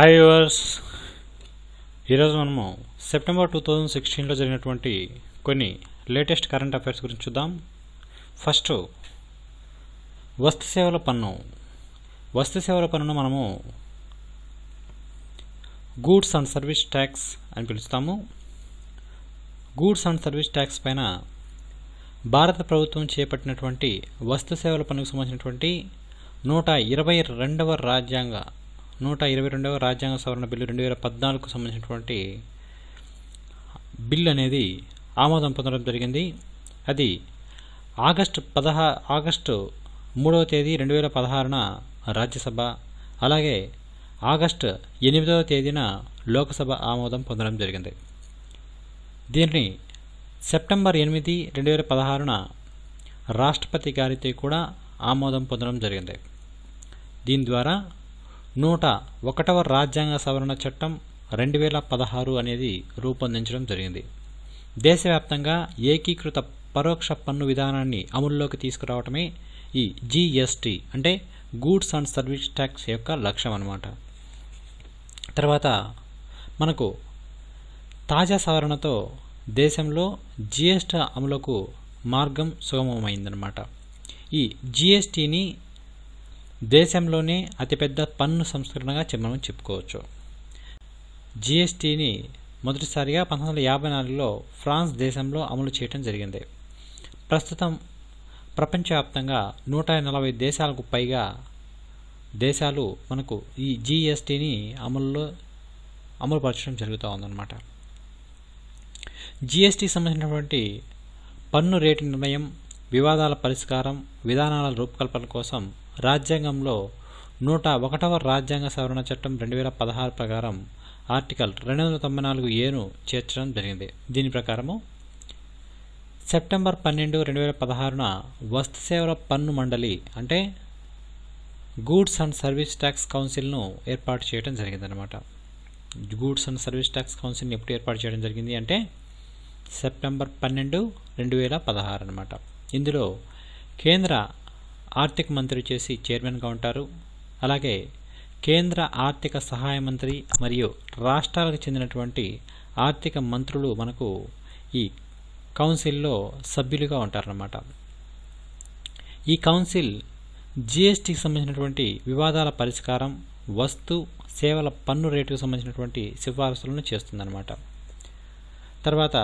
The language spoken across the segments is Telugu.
హాయ్ యూవర్స్ ఈరోజు మనము సెప్టెంబర్ టూ థౌజండ్ సిక్స్టీన్లో జరిగినటువంటి కొన్ని లేటెస్ట్ కరెంట్ అఫైర్స్ గురించి చూద్దాం ఫస్ట్ వస్తు సేవల పన్ను వస్తు సేవల పన్నును మనము గూడ్స్ అండ్ సర్వీస్ ట్యాక్స్ అని పిలుస్తాము గూడ్స్ అండ్ సర్వీస్ ట్యాక్స్ పైన భారత ప్రభుత్వం చేపట్టినటువంటి వస్తు సేవల పన్నుకు సంబంధించినటువంటి నూట ఇరవై రెండవ రాజ్యాంగ నూట ఇరవై రెండవ రాజ్యాంగ సవరణ బిల్లు రెండు వేల పద్నాలుగుకు సంబంధించినటువంటి బిల్ అనేది ఆమోదం పొందడం జరిగింది అది ఆగస్టు పదహా ఆగస్టు మూడవ తేదీ రెండు వేల పదహారున రాజ్యసభ అలాగే ఆగస్టు ఎనిమిదవ తేదీన లోకసభ ఆమోదం పొందడం జరిగింది దీనిని సెప్టెంబర్ ఎనిమిది రెండు వేల పదహారున రాష్ట్రపతి గారితో కూడా ఆమోదం పొందడం జరిగింది దీని ద్వారా నూట ఒకటవ రాజ్యాంగ సవరణ చట్టం రెండు వేల పదహారు అనేది రూపొందించడం జరిగింది దేశవ్యాప్తంగా ఏకీకృత పరోక్ష పన్ను విధానాన్ని అమల్లోకి తీసుకురావటమే ఈ జీఎస్టీ అంటే గూడ్స్ అండ్ సర్వీస్ ట్యాక్స్ యొక్క లక్ష్యం అనమాట తర్వాత మనకు తాజా సవరణతో దేశంలో జిఎస్టీ అమలుకు మార్గం సుగమమైందనమాట ఈ జిఎస్టీని దేశంలోనే అతిపెద్ద పన్ను సంస్కరణగా మనం చెప్పుకోవచ్చు జిఎస్టీని మొదటిసారిగా పంతొమ్మిది వందల యాభై నాలుగులో ఫ్రాన్స్ దేశంలో అమలు చేయడం జరిగింది ప్రస్తుతం ప్రపంచవ్యాప్తంగా నూట నలభై దేశాలకు పైగా దేశాలు మనకు ఈ జిఎస్టీని అమలులో అమలుపరచడం జరుగుతూ ఉందన్నమాట జిఎస్టీ సంబంధించినటువంటి పన్ను రేటు నిర్ణయం వివాదాల పరిష్కారం విధానాల రూపకల్పన కోసం రాజ్యాంగంలో నూట ఒకటవ రాజ్యాంగ సవరణ చట్టం రెండు వేల పదహారు ప్రకారం ఆర్టికల్ రెండు వందల తొంభై నాలుగు ఏను చేర్చడం జరిగింది దీని ప్రకారము సెప్టెంబర్ పన్నెండు రెండు వేల పదహారున వస్తు సేవల పన్ను మండలి అంటే గూడ్స్ అండ్ సర్వీస్ ట్యాక్స్ కౌన్సిల్ను ఏర్పాటు చేయడం జరిగిందనమాట గూడ్స్ అండ్ సర్వీస్ ట్యాక్స్ కౌన్సిల్ని ఎప్పుడు ఏర్పాటు చేయడం జరిగింది అంటే సెప్టెంబర్ పన్నెండు రెండు వేల పదహారు అనమాట ఇందులో కేంద్ర ఆర్థిక మంత్రి చేసి చైర్మన్గా ఉంటారు అలాగే కేంద్ర ఆర్థిక సహాయ మంత్రి మరియు రాష్ట్రాలకు చెందినటువంటి ఆర్థిక మంత్రులు మనకు ఈ కౌన్సిల్లో సభ్యులుగా ఉంటారన్నమాట ఈ కౌన్సిల్ జిఎస్టికి సంబంధించినటువంటి వివాదాల పరిష్కారం వస్తు సేవల పన్ను రేటుకు సంబంధించినటువంటి సిఫారసులను చేస్తుందన్నమాట తర్వాత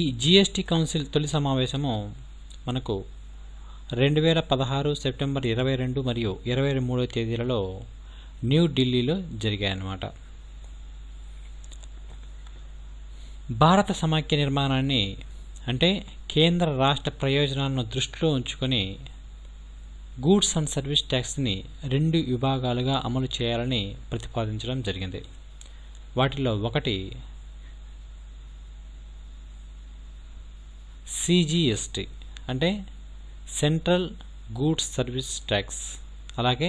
ఈ జిఎస్టి కౌన్సిల్ తొలి సమావేశము మనకు రెండు వేల పదహారు సెప్టెంబర్ ఇరవై రెండు మరియు ఇరవై మూడో తేదీలలో న్యూఢిల్లీలో జరిగాయన్నమాట భారత సమాఖ్య నిర్మాణాన్ని అంటే కేంద్ర రాష్ట్ర ప్రయోజనాలను దృష్టిలో ఉంచుకొని గూడ్స్ అండ్ సర్వీస్ ట్యాక్స్ని రెండు విభాగాలుగా అమలు చేయాలని ప్రతిపాదించడం జరిగింది వాటిలో ఒకటి సిజిఎస్టి అంటే సెంట్రల్ గూడ్స్ సర్వీస్ ట్యాక్స్ అలాగే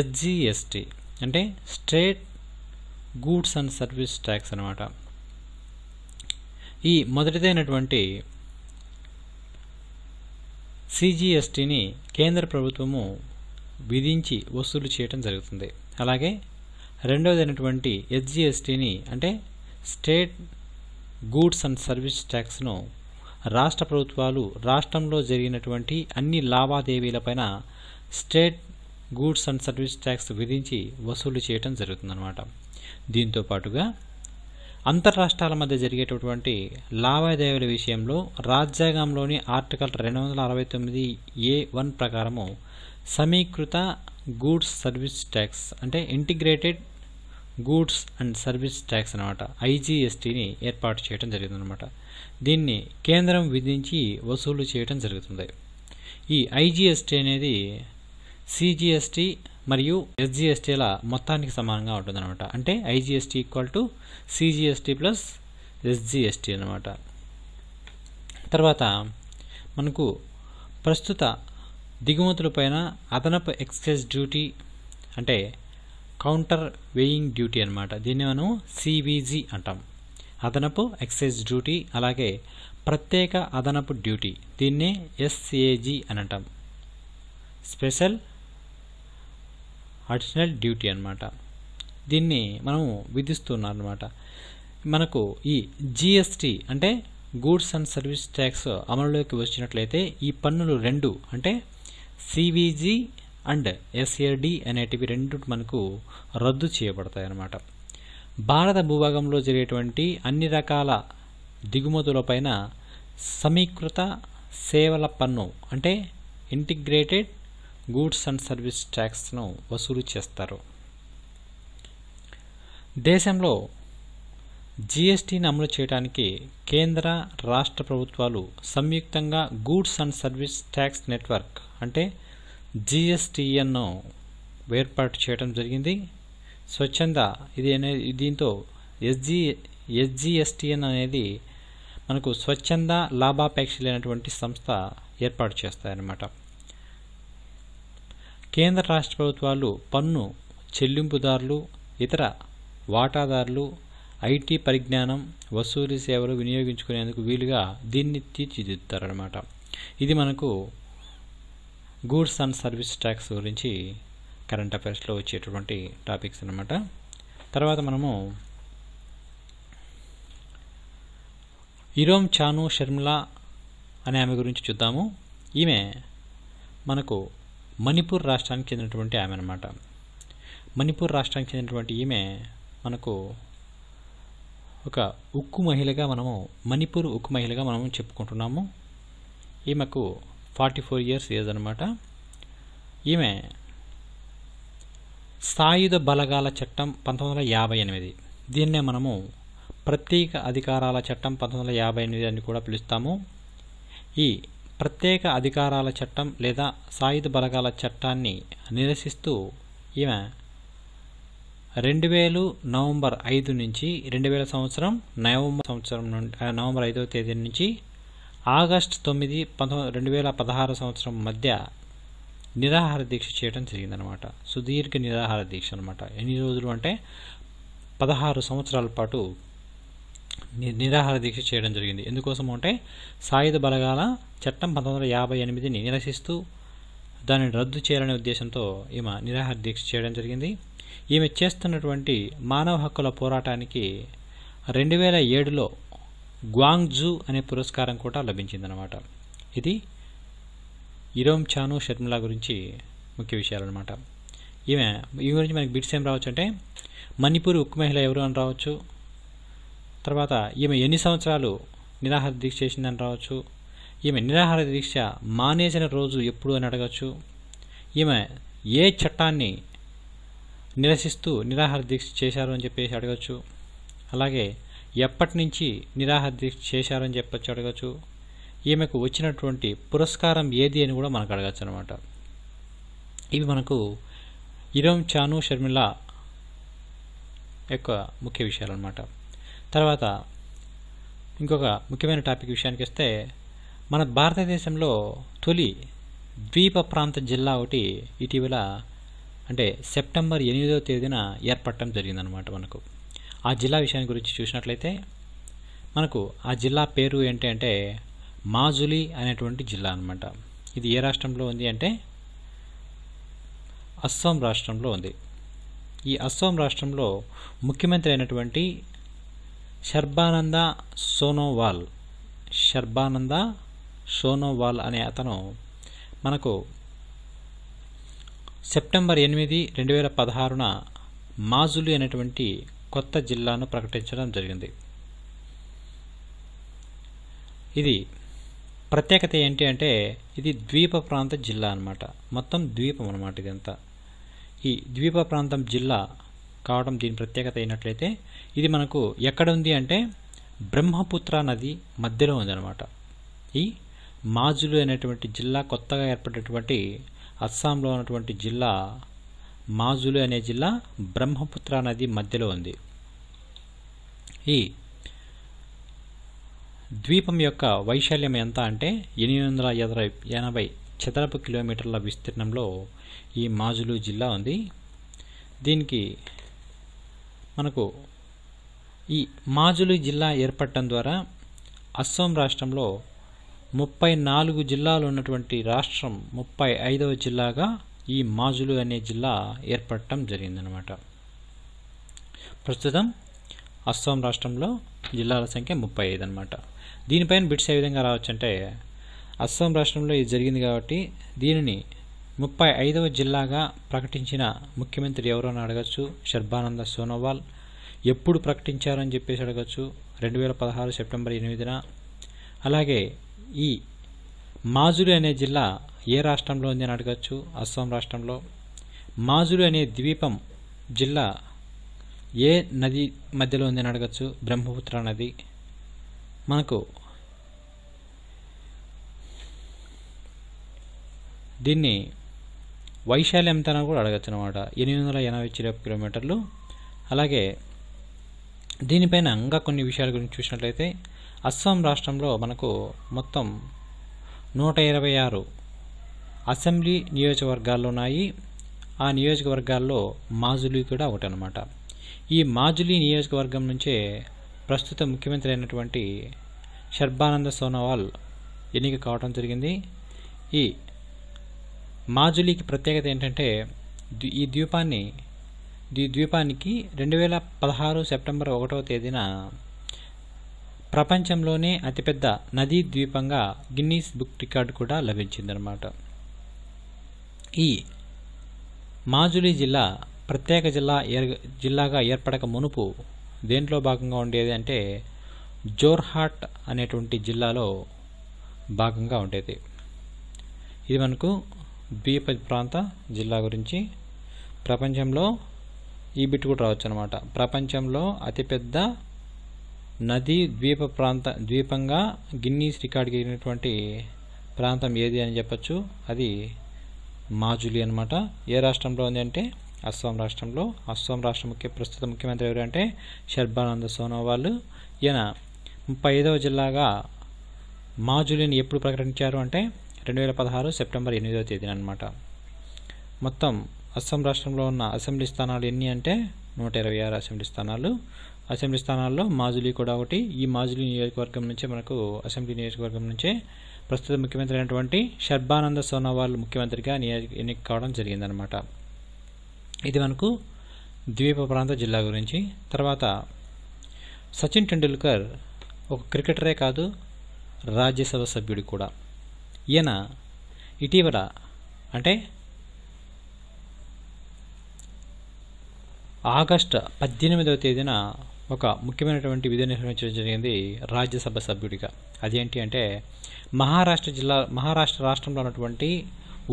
ఎస్జిఎస్టి అంటే state goods and service tax అనమాట ఈ మొదటిదైనటువంటి సిజిఎస్టీని కేంద్ర ప్రభుత్వము విధించి వసూలు చేయటం జరుగుతుంది అలాగే రెండవదైనటువంటి ఎస్జిఎస్టీని అంటే స్టేట్ గూడ్స్ అండ్ సర్వీస్ ట్యాక్స్ను రాష్ట్ర ప్రభుత్వాలు రాష్ట్రంలో జరిగినటువంటి అన్ని లావాదేవీలపైన state goods and service tax విధించి వసూలు చేయటం జరుగుతుందన్నమాట దీంతో పాటుగా అంతర్రాష్ట్రాల మధ్య జరిగేటటువంటి లావాదేవీల విషయంలో రాజ్యాంగంలోని ఆర్టికల్ రెండు వందల అరవై తొమ్మిది ఏ వన్ ప్రకారము సమీకృత గూడ్స్ సర్వీస్ ట్యాక్స్ అంటే integrated goods and service tax అనమాట ఐజీఎస్టీని ఏర్పాటు చేయడం జరిగిందనమాట దీన్ని కేంద్రం విధించి వసూలు చేయటం జరుగుతుంది ఈ ఐజిఎస్టీ అనేది సిజిఎస్టీ మరియు ఎస్జిఎస్టీల మొత్తానికి సమానంగా ఉంటుందన్నమాట అంటే IGST equal to CGST plus SGST అనమాట తర్వాత మనకు ప్రస్తుత దిగుమతులపైన అదనపు ఎక్సైజ్ డ్యూటీ అంటే కౌంటర్ వేయింగ్ డ్యూటీ అనమాట దీన్ని మనం సిబీజీ అంటాం అదనపు ఎక్సైజ్ డ్యూటీ అలాగే ప్రత్యేక అదనపు డ్యూటీ దీన్నే ఎస్ఏజీ అని అంటాం స్పెషల్ అడిషనల్ డ్యూటీ అనమాట దీన్ని మనం విధిస్తున్నాం అనమాట మనకు ఈ జిఎస్టీ అంటే గూడ్స్ అండ్ సర్వీస్ ట్యాక్స్ అమలులోకి వచ్చినట్లయితే ఈ పన్నులు రెండు అంటే సివిజీ అండ్ ఎస్ఏడి అనేటివి రెండు మనకు రద్దు చేయబడతాయి అన్నమాట భారత భూభాగంలో జరిగేటువంటి అన్ని రకాల దిగుమతులపైన సమీకృత సేవల పన్ను అంటే ఇంటిగ్రేటెడ్ గూడ్స్ అండ్ సర్వీస్ ట్యాక్స్ను వసూలు చేస్తారు దేశంలో జిఎస్టీని అమలు చేయడానికి కేంద్ర రాష్ట్ర ప్రభుత్వాలు సంయుక్తంగా goods and service tax network అంటే జిఎస్టీఎన్ను ఏర్పాటు చేయడం జరిగింది స్వచ్ఛంద ఇది అనేది దీంతో ఎస్జీ ఎస్జిఎస్టిఎన్ అనేది మనకు స్వచ్ఛంద లాభాపేక్ష లేనటువంటి సంస్థ ఏర్పాటు చేస్తాయన్నమాట కేంద్ర రాష్ట్ర ప్రభుత్వాలు పన్ను చెల్లింపుదారులు ఇతర వాటాదారులు ఐటీ పరిజ్ఞానం వసూలు సేవలు వినియోగించుకునేందుకు వీలుగా దీన్ని తీర్చిదిద్దుతారనమాట ఇది మనకు గూడ్స్ అండ్ సర్వీస్ ట్యాక్స్ గురించి కరెంట్ అఫైర్స్లో వచ్చేటటువంటి టాపిక్స్ అనమాట తర్వాత మనము ఇరోమ్ చాను షర్మిలా అనే ఆమె గురించి చూద్దాము ఈమె మనకు మణిపూర్ రాష్ట్రానికి చెందినటువంటి ఆమె అనమాట మణిపూర్ రాష్ట్రానికి చెందినటువంటి ఈమె మనకు ఒక ఉక్కు మహిళగా మనము మణిపూర్ ఉక్కు మహిళగా మనము చెప్పుకుంటున్నాము ఈమెకు ఫార్టీ ఫోర్ ఇయర్స్ ఏజ్ అనమాట ఈమె సాయుధ బలగాల చట్టం పంతొమ్మిది వందల యాభై ఎనిమిది దీన్నే మనము ప్రత్యేక అధికారాల చట్టం పంతొమ్మిది వందల యాభై ఎనిమిది అని కూడా పిలుస్తాము ఈ ప్రత్యేక అధికారాల చట్టం లేదా సాయుధ బలగాల చట్టాన్ని నిరసిస్తూ ఈమె రెండు వేలు నవంబర్ ఐదు నుంచి రెండు వేల సంవత్సరం నవంబర్ సంవత్సరం నుండి నవంబర్ ఐదవ తేదీ నుంచి ఆగస్ట్ తొమ్మిది పంతొమ్మిది రెండు వేల పదహారు సంవత్సరం మధ్య నిరాహార దీక్ష చేయడం జరిగిందనమాట సుదీర్ఘ నిరాహార దీక్ష అనమాట ఎన్ని రోజులు అంటే పదహారు సంవత్సరాల పాటు నిరాహార దీక్ష చేయడం జరిగింది ఎందుకోసం అంటే సాయుధ బలగాల చట్టం పంతొమ్మిది వందల యాభై ఎనిమిదిని నిరసిస్తూ దానిని రద్దు చేయాలనే ఉద్దేశంతో ఈమె నిరాహార దీక్ష చేయడం జరిగింది ఈమె చేస్తున్నటువంటి మానవ హక్కుల పోరాటానికి రెండు వేల ఏడులో గ్వాంగ్జు అనే పురస్కారం కూడా లభించిందనమాట ఇది ఇరోమ్ చాను షర్మిల గురించి ముఖ్య విషయాలు అనమాట ఈమె ఈమె గురించి మనకి బిట్స్ ఏం రావచ్చు అంటే మణిపూర్ ఉక్కు మహిళ ఎవరు అని రావచ్చు తర్వాత ఈమె ఎన్ని సంవత్సరాలు నిరాహార దీక్ష చేసిందని రావచ్చు ఈమె నిరాహార దీక్ష మానేసిన రోజు ఎప్పుడు అని అడగచ్చు ఈమె ఏ చట్టాన్ని నిరసిస్తూ నిరాహార దీక్ష చేశారు అని చెప్పేసి అడగచ్చు అలాగే ఎప్పటి నుంచి నిరాహార దీక్ష చేశారని చెప్పచ్చు అడగచ్చు ఈమెకు వచ్చినటువంటి పురస్కారం ఏది అని కూడా మనకు అడగచ్చు అనమాట ఇవి మనకు ఇరం చాను షర్మిల యొక్క ముఖ్య విషయాలు అనమాట తర్వాత ఇంకొక ముఖ్యమైన టాపిక్ విషయానికి వస్తే మన భారతదేశంలో తొలి ద్వీప ప్రాంత జిల్లా ఒకటి ఇటీవల అంటే సెప్టెంబర్ ఎనిమిదవ తేదీన ఏర్పడటం జరిగిందనమాట మనకు ఆ జిల్లా విషయాన్ని గురించి చూసినట్లయితే మనకు ఆ జిల్లా పేరు ఏంటి అంటే మాజులి అనేటువంటి జిల్లా అనమాట ఇది ఏ రాష్ట్రంలో ఉంది అంటే అస్సాం రాష్ట్రంలో ఉంది ఈ అస్సాం రాష్ట్రంలో ముఖ్యమంత్రి అయినటువంటి శర్బానంద సోనోవాల్ శర్బానంద సోనోవాల్ అనే అతను మనకు సెప్టెంబర్ ఎనిమిది రెండు వేల పదహారున మాజులి అనేటువంటి కొత్త జిల్లాను ప్రకటించడం జరిగింది ఇది ప్రత్యేకత ఏంటి అంటే ఇది ద్వీప ప్రాంత జిల్లా అనమాట మొత్తం ద్వీపం అనమాట ఇదంతా ఈ ద్వీప ప్రాంతం జిల్లా కావడం దీని ప్రత్యేకత అయినట్లయితే ఇది మనకు ఎక్కడ ఉంది అంటే బ్రహ్మపుత్ర నది మధ్యలో ఉందన్నమాట ఈ మాజులు అనేటువంటి జిల్లా కొత్తగా ఏర్పడినటువంటి అస్సాంలో ఉన్నటువంటి జిల్లా మాజులు అనే జిల్లా బ్రహ్మపుత్ర నది మధ్యలో ఉంది ఈ ద్వీపం యొక్క వైశాల్యం ఎంత అంటే ఎనిమిది వందల ఎనభై ఎనభై చదరపు కిలోమీటర్ల విస్తీర్ణంలో ఈ మాజులు జిల్లా ఉంది దీనికి మనకు ఈ మాజులు జిల్లా ఏర్పడటం ద్వారా అస్సాం రాష్ట్రంలో ముప్పై నాలుగు జిల్లాలు ఉన్నటువంటి రాష్ట్రం ముప్పై ఐదవ జిల్లాగా ఈ మాజులు అనే జిల్లా ఏర్పడటం జరిగిందనమాట ప్రస్తుతం అస్సాం రాష్ట్రంలో జిల్లాల సంఖ్య ముప్పై ఐదు అనమాట దీనిపైన బిట్స్ ఏ విధంగా రావచ్చు అంటే అస్సాం రాష్ట్రంలో ఇది జరిగింది కాబట్టి దీనిని ముప్పై ఐదవ జిల్లాగా ప్రకటించిన ముఖ్యమంత్రి ఎవరో అని అడగచ్చు షర్బానంద సోనోవాల్ ఎప్పుడు ప్రకటించారని చెప్పేసి అడగచ్చు రెండు వేల పదహారు సెప్టెంబర్ ఎనిమిదిన అలాగే ఈ మాజులు అనే జిల్లా ఏ రాష్ట్రంలో ఉంది అని అడగచ్చు అస్సాం రాష్ట్రంలో మాజులు అనే ద్వీపం జిల్లా ఏ నది మధ్యలో ఉంది అని అడగచ్చు బ్రహ్మపుత్ర నది మనకు దీన్ని వైశాల్యం వైశాల్యంతన కూడా అడగచ్చు అనమాట ఎనిమిది వందల ఎనభై చిరపు కిలోమీటర్లు అలాగే దీనిపైన ఇంకా కొన్ని విషయాల గురించి చూసినట్లయితే అస్సాం రాష్ట్రంలో మనకు మొత్తం నూట ఇరవై ఆరు అసెంబ్లీ నియోజకవర్గాలు ఉన్నాయి ఆ నియోజకవర్గాల్లో మాజులీ కూడా ఒకటి అనమాట ఈ మాజులీ నియోజకవర్గం నుంచే ప్రస్తుత ముఖ్యమంత్రి అయినటువంటి షర్బానంద సోనోవాల్ ఎన్నిక కావడం జరిగింది ఈ మాజులీకి ప్రత్యేకత ఏంటంటే ఈ ద్వీపాన్ని ఈ ద్వీపానికి రెండు వేల పదహారు సెప్టెంబర్ ఒకటవ తేదీన ప్రపంచంలోనే అతిపెద్ద నదీ ద్వీపంగా గిన్నీస్ బుక్ రికార్డు కూడా లభించిందనమాట ఈ మాజులీ జిల్లా ప్రత్యేక జిల్లా జిల్లాగా ఏర్పడక మునుపు దేంట్లో భాగంగా ఉండేది అంటే జోర్హాట్ అనేటువంటి జిల్లాలో భాగంగా ఉండేది ఇది మనకు ద్వీప ప్రాంత జిల్లా గురించి ప్రపంచంలో ఈ బిట్ కూడా రావచ్చు అనమాట ప్రపంచంలో అతిపెద్ద నది ద్వీప ప్రాంత ద్వీపంగా గిన్నీస్ రికార్డ్ ఎగిరినటువంటి ప్రాంతం ఏది అని చెప్పచ్చు అది మాజులి అనమాట ఏ రాష్ట్రంలో ఉంది అంటే అస్సాం రాష్ట్రంలో అస్సాం రాష్ట్ర ముఖ్య ప్రస్తుత ముఖ్యమంత్రి ఎవరంటే షర్బానంద సోనోవాల్ ఈయన ముప్పై ఐదవ జిల్లాగా మాజులిని ఎప్పుడు ప్రకటించారు అంటే రెండు వేల పదహారు సెప్టెంబర్ ఎనిమిదవ తేదీన అనమాట మొత్తం అస్సాం రాష్ట్రంలో ఉన్న అసెంబ్లీ స్థానాలు ఎన్ని అంటే నూట ఇరవై ఆరు అసెంబ్లీ స్థానాలు అసెంబ్లీ స్థానాల్లో మాజులీ కూడా ఒకటి ఈ మాజులీ నియోజకవర్గం నుంచే మనకు అసెంబ్లీ నియోజకవర్గం నుంచే ప్రస్తుత ముఖ్యమంత్రి అయినటువంటి షర్బానంద సోనోవాల్ ముఖ్యమంత్రిగా నియోజక ఎన్నిక కావడం జరిగిందనమాట ఇది మనకు ద్వీప ప్రాంత జిల్లా గురించి తర్వాత సచిన్ టెండూల్కర్ ఒక క్రికెటరే కాదు రాజ్యసభ సభ్యుడు కూడా ఈయన ఇటీవల అంటే ఆగస్టు పద్దెనిమిదవ తేదీన ఒక ముఖ్యమైనటువంటి విధి నిర్వహించడం జరిగింది రాజ్యసభ సభ్యుడిగా అదేంటి అంటే మహారాష్ట్ర జిల్లా మహారాష్ట్ర రాష్ట్రంలో ఉన్నటువంటి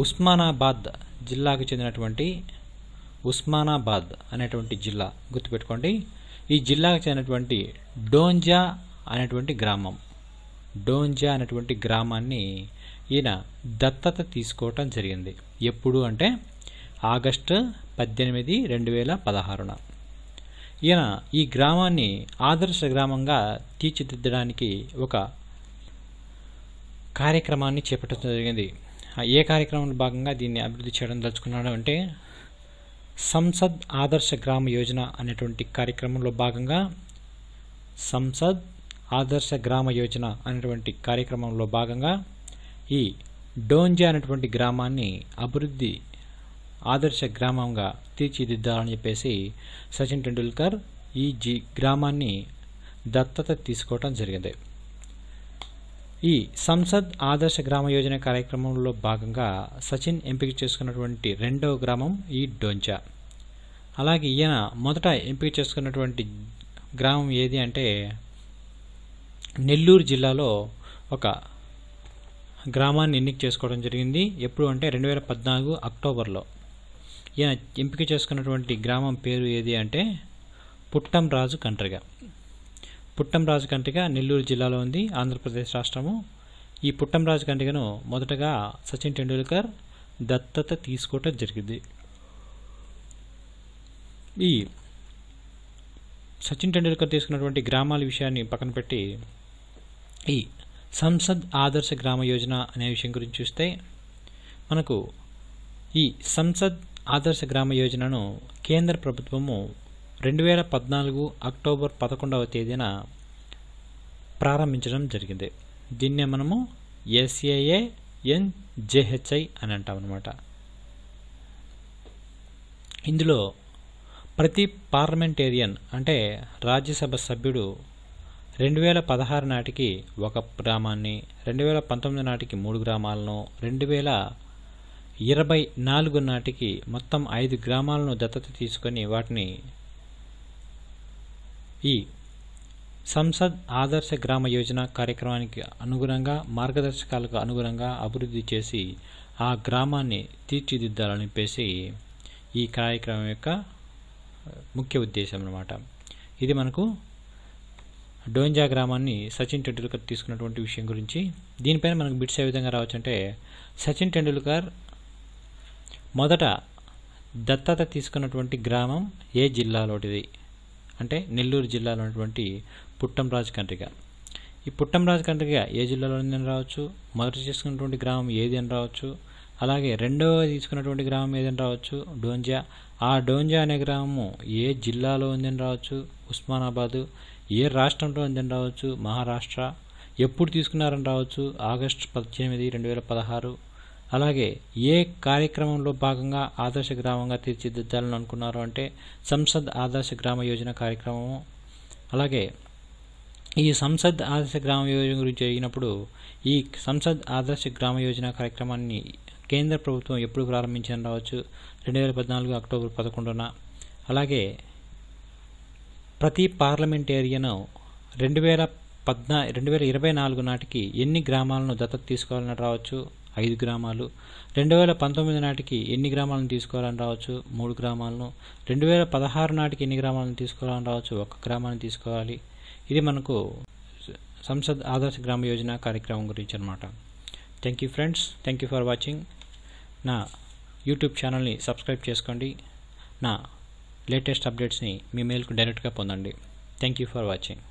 ఉస్మానాబాద్ జిల్లాకు చెందినటువంటి ఉస్మానాబాద్ అనేటువంటి జిల్లా గుర్తుపెట్టుకోండి ఈ జిల్లాకు చెందినటువంటి డోంజా అనేటువంటి గ్రామం డోంజా అనేటువంటి గ్రామాన్ని ఈయన దత్తత తీసుకోవటం జరిగింది ఎప్పుడు అంటే ఆగస్టు పద్దెనిమిది రెండు వేల పదహారున ఈయన ఈ గ్రామాన్ని ఆదర్శ గ్రామంగా తీర్చిదిద్దడానికి ఒక కార్యక్రమాన్ని చేపట్టడం జరిగింది ఏ కార్యక్రమంలో భాగంగా దీన్ని అభివృద్ధి చేయడం దలుచుకున్నాడు అంటే సంసద్ ఆదర్శ గ్రామ యోజన అనేటువంటి కార్యక్రమంలో భాగంగా సంసద్ ఆదర్శ గ్రామ యోజన అనేటువంటి కార్యక్రమంలో భాగంగా ఈ డోంజా అనేటువంటి గ్రామాన్ని అభివృద్ధి ఆదర్శ గ్రామంగా తీర్చిదిద్దాలని చెప్పేసి సచిన్ టెండూల్కర్ ఈ జీ గ్రామాన్ని దత్తత తీసుకోవటం జరిగింది ఈ సంసద్ ఆదర్శ గ్రామ యోజన కార్యక్రమంలో భాగంగా సచిన్ ఎంపిక చేసుకున్నటువంటి రెండవ గ్రామం ఈ డోంచా అలాగే ఈయన మొదట ఎంపిక చేసుకున్నటువంటి గ్రామం ఏది అంటే నెల్లూరు జిల్లాలో ఒక గ్రామాన్ని ఎన్నిక చేసుకోవడం జరిగింది ఎప్పుడు అంటే రెండు వేల పద్నాలుగు అక్టోబర్లో ఈయన ఎంపిక చేసుకున్నటువంటి గ్రామం పేరు ఏది అంటే పుట్టం రాజు కంట్రిగా పుట్టం కంటిక నెల్లూరు జిల్లాలో ఉంది ఆంధ్రప్రదేశ్ రాష్ట్రము ఈ పుట్టం కంటికను మొదటగా సచిన్ టెండూల్కర్ దత్తత తీసుకోవటం జరిగింది ఈ సచిన్ టెండూల్కర్ తీసుకున్నటువంటి గ్రామాల విషయాన్ని పక్కన పెట్టి ఈ సంసద్ ఆదర్శ గ్రామ యోజన అనే విషయం గురించి చూస్తే మనకు ఈ సంసద్ ఆదర్శ గ్రామ యోజనను కేంద్ర ప్రభుత్వము రెండు వేల పద్నాలుగు అక్టోబర్ పదకొండవ తేదీన ప్రారంభించడం జరిగింది దీన్నే మనము ఎస్ఏఏ ఎన్జేహెచ్ఐ అని అంటాం అనమాట ఇందులో ప్రతి పార్లమెంటేరియన్ అంటే రాజ్యసభ సభ్యుడు రెండు వేల పదహారు నాటికి ఒక గ్రామాన్ని రెండు వేల పంతొమ్మిది నాటికి మూడు గ్రామాలను రెండు వేల ఇరవై నాలుగు నాటికి మొత్తం ఐదు గ్రామాలను దత్తత తీసుకొని వాటిని ఈ సంసద్ ఆదర్శ గ్రామ యోజన కార్యక్రమానికి అనుగుణంగా మార్గదర్శకాలకు అనుగుణంగా అభివృద్ధి చేసి ఆ గ్రామాన్ని తీర్చిదిద్దాలనిపేసి ఈ కార్యక్రమం యొక్క ముఖ్య ఉద్దేశం అన్నమాట ఇది మనకు డోంజా గ్రామాన్ని సచిన్ టెండూల్కర్ తీసుకున్నటువంటి విషయం గురించి దీనిపైన మనకు బిట్స్ ఏ విధంగా రావచ్చు అంటే సచిన్ టెండూల్కర్ మొదట దత్తత తీసుకున్నటువంటి గ్రామం ఏ జిల్లాలోటిది అంటే నెల్లూరు జిల్లాలో ఉన్నటువంటి పుట్టంరాజు కండ్రిగ ఈ పుట్టంరాజు కండ్రిగ ఏ జిల్లాలో ఉంది అని రావచ్చు మొదటి తీసుకున్నటువంటి గ్రామం ఏది అని రావచ్చు అలాగే రెండవ తీసుకున్నటువంటి గ్రామం ఏదని రావచ్చు డోంజా ఆ డోంజా అనే గ్రామము ఏ జిల్లాలో ఉందని రావచ్చు ఉస్మానాబాదు ఏ రాష్ట్రంలో ఉందని రావచ్చు మహారాష్ట్ర ఎప్పుడు తీసుకున్నారని రావచ్చు ఆగస్టు పద్దెనిమిది రెండు వేల పదహారు అలాగే ఏ కార్యక్రమంలో భాగంగా ఆదర్శ గ్రామంగా తీర్చిదిద్దాలని అనుకున్నారు అంటే సంసద్ ఆదర్శ గ్రామ యోజన కార్యక్రమము అలాగే ఈ సంసద్ ఆదర్శ గ్రామ యోజన గురించి జరిగినప్పుడు ఈ సంసద్ ఆదర్శ గ్రామ యోజన కార్యక్రమాన్ని కేంద్ర ప్రభుత్వం ఎప్పుడు ప్రారంభించిన రావచ్చు రెండు వేల పద్నాలుగు అక్టోబర్ పదకొండున అలాగే ప్రతి పార్లమెంటేరియను రెండు వేల పద్నా రెండు వేల ఇరవై నాలుగు నాటికి ఎన్ని గ్రామాలను దత్తత తీసుకోవాలని రావచ్చు ఐదు గ్రామాలు రెండు వేల పంతొమ్మిది నాటికి ఎన్ని గ్రామాలను తీసుకోవాలని రావచ్చు మూడు గ్రామాలను రెండు వేల పదహారు నాటికి ఎన్ని గ్రామాలను తీసుకోవాలని రావచ్చు ఒక గ్రామాన్ని తీసుకోవాలి ఇది మనకు సంసద్ ఆదర్శ గ్రామ యోజన కార్యక్రమం గురించి అనమాట thank you friends thank you for watching నా యూట్యూబ్ ఛానల్ని సబ్స్క్రైబ్ చేసుకోండి నా లేటెస్ట్ అప్డేట్స్ని మీ మెయిల్కు డైరెక్ట్గా పొందండి థ్యాంక్ యూ ఫర్ వాచింగ్